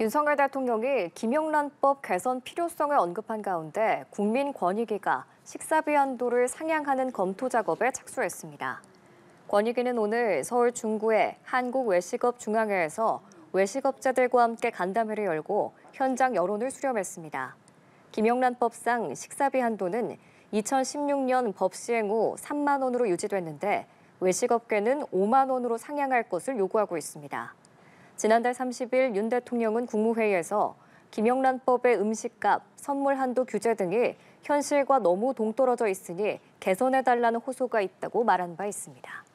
윤석열 대통령이 김영란법 개선 필요성을 언급한 가운데 국민권익위가 식사비 한도를 상향하는 검토 작업에 착수했습니다. 권익위는 오늘 서울 중구의 한국외식업중앙회에서 외식업자들과 함께 간담회를 열고 현장 여론을 수렴했습니다. 김영란법상 식사비 한도는 2016년 법 시행 후 3만 원으로 유지됐는데 외식업계는 5만 원으로 상향할 것을 요구하고 있습니다. 지난달 30일 윤 대통령은 국무회의에서 김영란법의 음식값, 선물 한도 규제 등이 현실과 너무 동떨어져 있으니 개선해달라는 호소가 있다고 말한 바 있습니다.